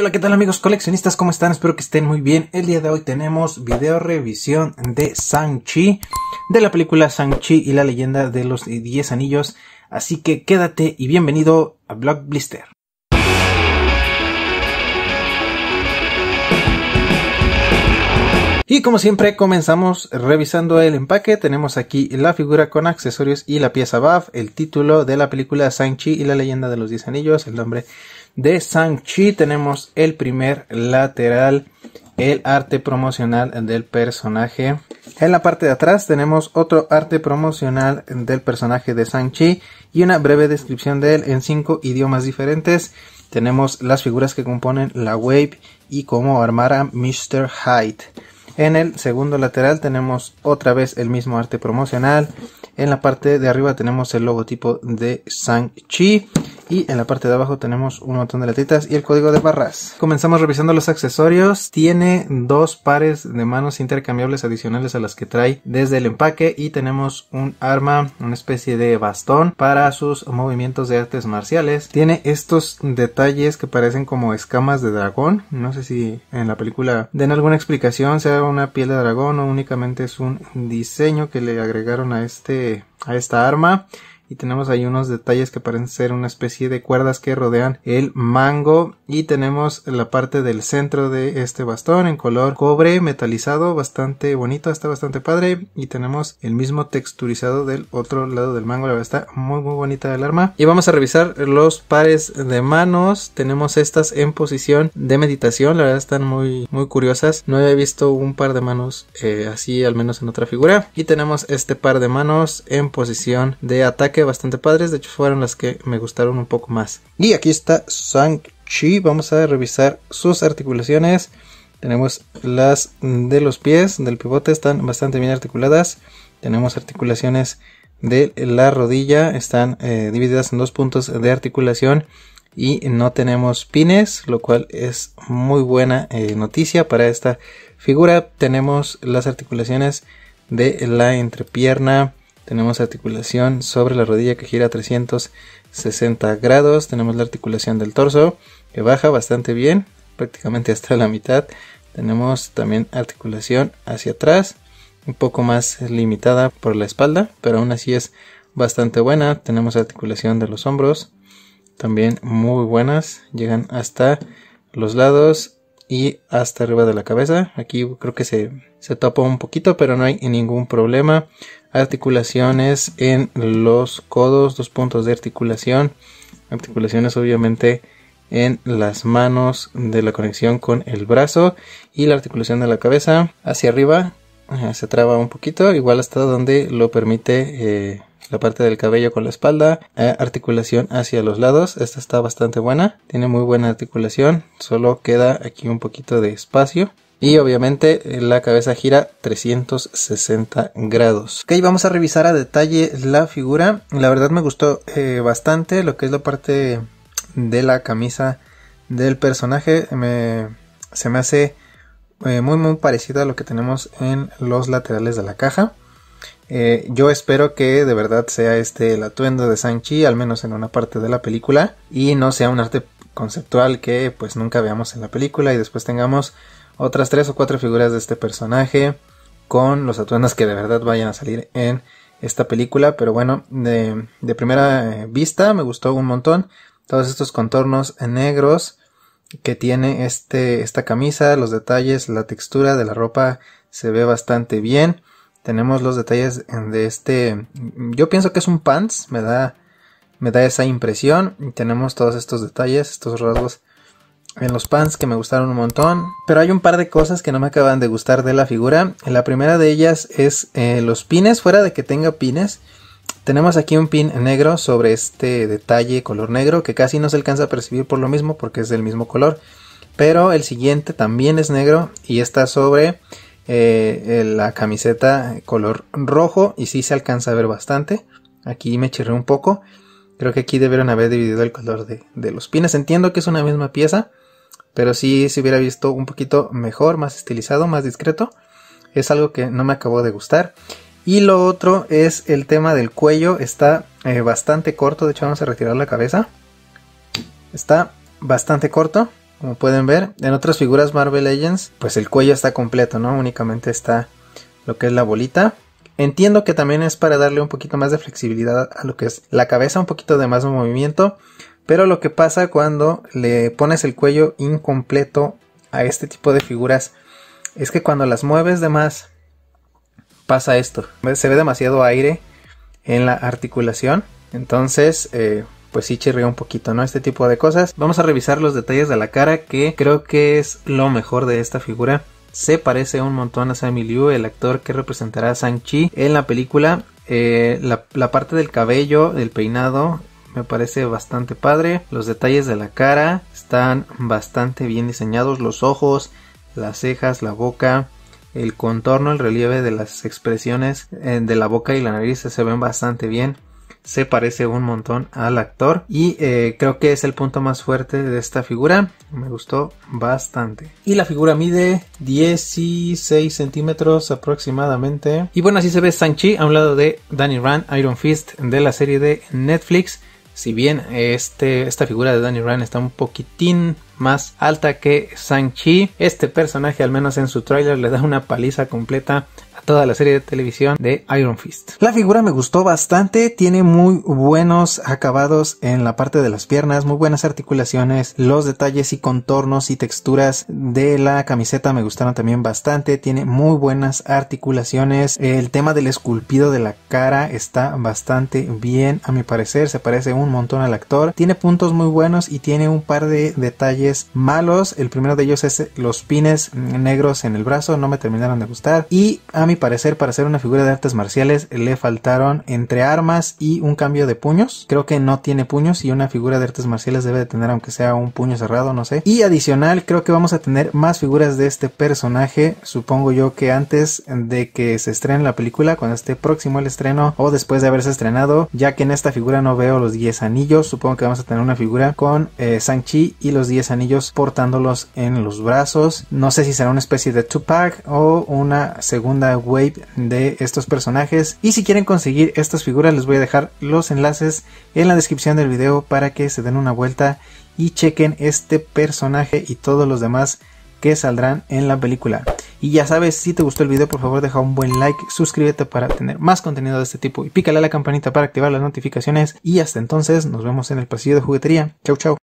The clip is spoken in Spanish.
hola, ¿qué tal amigos coleccionistas? ¿Cómo están? Espero que estén muy bien. El día de hoy tenemos video revisión de Sanchi chi de la película Sanchi chi y la leyenda de los 10 anillos. Así que quédate y bienvenido a Block Blister. Y como siempre comenzamos revisando el empaque, tenemos aquí la figura con accesorios y la pieza BAF, el título de la película Sanchi y la leyenda de los 10 anillos, el nombre de Shang-Chi tenemos el primer lateral, el arte promocional del personaje. En la parte de atrás tenemos otro arte promocional del personaje de Shang-Chi y una breve descripción de él en cinco idiomas diferentes. Tenemos las figuras que componen la Wave y cómo armar a Mr. Hyde. En el segundo lateral tenemos otra vez el mismo arte promocional. En la parte de arriba tenemos el logotipo de Shang-Chi. Y en la parte de abajo tenemos un montón de latitas y el código de barras. Comenzamos revisando los accesorios. Tiene dos pares de manos intercambiables adicionales a las que trae desde el empaque. Y tenemos un arma, una especie de bastón para sus movimientos de artes marciales. Tiene estos detalles que parecen como escamas de dragón. No sé si en la película den alguna explicación una piel de dragón, únicamente es un diseño que le agregaron a este a esta arma y tenemos ahí unos detalles que parecen ser una especie de cuerdas que rodean el mango y tenemos la parte del centro de este bastón en color cobre metalizado bastante bonito está bastante padre y tenemos el mismo texturizado del otro lado del mango la verdad está muy muy bonita el arma y vamos a revisar los pares de manos tenemos estas en posición de meditación la verdad están muy muy curiosas no había visto un par de manos eh, así al menos en otra figura y tenemos este par de manos en posición de ataque que bastante padres. De hecho, fueron las que me gustaron un poco más. Y aquí está Shang-Chi. Vamos a revisar sus articulaciones. Tenemos las de los pies, del pivote, están bastante bien articuladas. Tenemos articulaciones de la rodilla, están eh, divididas en dos puntos de articulación y no tenemos pines, lo cual es muy buena eh, noticia para esta figura. Tenemos las articulaciones de la entrepierna, tenemos articulación sobre la rodilla que gira 360 grados, tenemos la articulación del torso que baja bastante bien, prácticamente hasta la mitad, tenemos también articulación hacia atrás, un poco más limitada por la espalda, pero aún así es bastante buena, tenemos articulación de los hombros, también muy buenas, llegan hasta los lados y hasta arriba de la cabeza. Aquí creo que se, se un poquito, pero no hay ningún problema. Articulaciones en los codos, dos puntos de articulación. Articulaciones obviamente en las manos de la conexión con el brazo y la articulación de la cabeza hacia arriba. Eh, se traba un poquito, igual hasta donde lo permite. Eh, la parte del cabello con la espalda, eh, articulación hacia los lados, esta está bastante buena, tiene muy buena articulación, solo queda aquí un poquito de espacio. Y obviamente eh, la cabeza gira 360 grados. Ok, vamos a revisar a detalle la figura. La verdad me gustó eh, bastante lo que es la parte de la camisa del personaje. se me hace muy muy parecida a lo que tenemos en los laterales de la caja. Eh, yo espero que de verdad sea este el atuendo de Sanchi, al menos en una parte de la película, y no sea un arte conceptual que pues nunca veamos en la película y después tengamos otras tres o cuatro figuras de este personaje con los atuendos que de verdad vayan a salir en esta película, pero bueno, de, de primera eh, vista me gustó un montón todos estos contornos negros que tiene este, esta camisa, los detalles, la textura de la ropa se ve bastante bien tenemos los detalles de este. Yo pienso que es un pants, me da, me da esa impresión. Y tenemos todos estos detalles, estos rasgos en los pants que me gustaron un montón. Pero hay un par de cosas que no me acaban de gustar de la figura. La primera de ellas es eh, los pines, fuera de que tenga pines. Tenemos aquí un pin negro sobre este detalle color negro que casi no se alcanza a percibir por lo mismo porque es del mismo color. Pero el siguiente también es negro y está sobre eh, eh, la camiseta color rojo y si se alcanza a ver bastante. Aquí me chirré un poco. Creo que aquí debieron haber dividido el color de, los pines. Entiendo que es una misma pieza, pero sí se hubiera visto un poquito mejor, más estilizado, más discreto. Es algo que no me acabó de gustar. Y lo otro es el tema del cuello. Está eh, bastante corto. De hecho, vamos a retirar la cabeza. Está bastante corto. Como pueden ver, en otras figuras Marvel Legends, pues el cuello está completo, ¿no? Únicamente está lo que es la bolita. Entiendo que también es para darle un poquito más de flexibilidad a lo que es la cabeza, un poquito de más movimiento. Pero lo que pasa cuando le pones el cuello incompleto a este tipo de figuras es que cuando las mueves de más pasa esto. Se ve demasiado aire en la articulación. Entonces, eh, pues sí chirría un poquito, ¿no? Este tipo de cosas. Vamos a revisar los detalles de la cara que creo que es lo mejor de esta figura. Se parece un montón a Sammy Liu, el actor que representará a Shang-Chi en la película. Eh, la, la parte del cabello, del peinado, me parece bastante padre. Los detalles de la cara están bastante bien diseñados. Los ojos, las cejas, la boca, el contorno, el relieve de las expresiones eh, de la boca y la nariz se ven bastante bien se parece un montón al actor y eh, creo que es el punto más fuerte de esta figura me gustó bastante y la figura mide 16 centímetros aproximadamente y bueno así se ve Sanchi a un lado de Danny Rand Iron Fist de la serie de Netflix si bien este, esta figura de Danny Rand está un poquitín más alta que sanchi chi este personaje al menos en su tráiler le da una paliza completa toda la serie de televisión de Iron Fist. La figura me gustó bastante, tiene muy buenos acabados en la parte de las piernas, muy buenas articulaciones, los detalles y contornos y texturas de la camiseta me gustaron también bastante, tiene muy buenas articulaciones, el tema del esculpido de la cara está bastante bien a mi parecer, se parece un montón al actor, tiene puntos muy buenos y tiene un par de detalles malos, el primero de ellos es los pines negros en el brazo, no me terminaron de gustar y a mi parecer, para ser una figura de artes marciales, le faltaron entre armas y un cambio de puños. Creo que no tiene puños y una figura de artes marciales debe de tener aunque sea un puño cerrado, no sé. Y adicional, creo que vamos a tener más figuras de este personaje. Supongo yo que antes de que se estrene la película, cuando esté próximo el estreno o después de haberse estrenado, ya que en esta figura no veo los 10 anillos, supongo que vamos a tener una figura con eh, Sanchi y los 10 anillos portándolos en los brazos. No sé si será una especie de Tupac o una segunda wave de estos personajes. Y si quieren conseguir estas figuras les voy a dejar los enlaces en la descripción del video para que se den una vuelta y chequen este personaje y todos los demás que saldrán en la película. Y ya sabes, si te gustó el video por favor deja un buen like, suscríbete para tener más contenido de este tipo y pícale a la campanita para activar las notificaciones y hasta entonces nos vemos en el pasillo de juguetería. Chau chau.